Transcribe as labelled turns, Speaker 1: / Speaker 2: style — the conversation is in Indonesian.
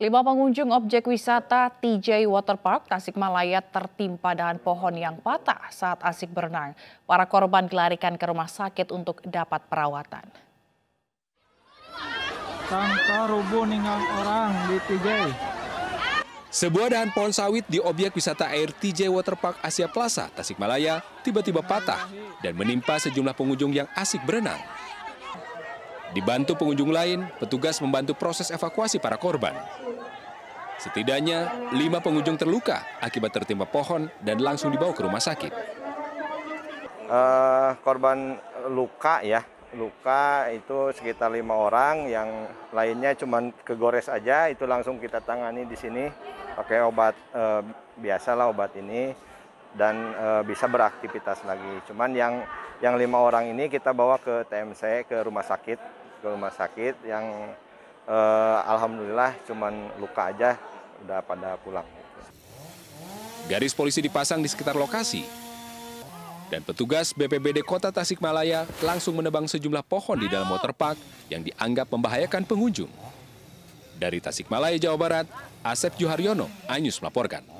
Speaker 1: Lima pengunjung objek wisata TJ Waterpark Tasikmalaya tertimpa dahan pohon yang patah saat asik berenang. Para korban dilarikan ke rumah sakit untuk dapat perawatan.
Speaker 2: Tanpa rubuh ninggal orang
Speaker 3: di TJ. Sebuah dahan pohon sawit di objek wisata air TJ Waterpark Asia Plaza, Tasikmalaya, tiba-tiba patah dan menimpa sejumlah pengunjung yang asik berenang. Dibantu pengunjung lain, petugas membantu proses evakuasi para korban. Setidaknya lima pengunjung terluka akibat tertimpa pohon dan langsung dibawa ke rumah sakit.
Speaker 2: Uh, korban luka ya, luka itu sekitar lima orang, yang lainnya cuma kegores aja, itu langsung kita tangani di sini pakai obat uh, biasalah obat ini dan e, bisa beraktivitas lagi. Cuman yang yang lima orang ini kita bawa ke TMC ke rumah sakit ke rumah sakit yang e, alhamdulillah cuman luka aja udah pada pulang.
Speaker 3: Garis polisi dipasang di sekitar lokasi dan petugas BPBD Kota Tasikmalaya langsung menebang sejumlah pohon di dalam waterpark yang dianggap membahayakan pengunjung. Dari Tasikmalaya, Jawa Barat, Asep Juharyono, Anyus melaporkan.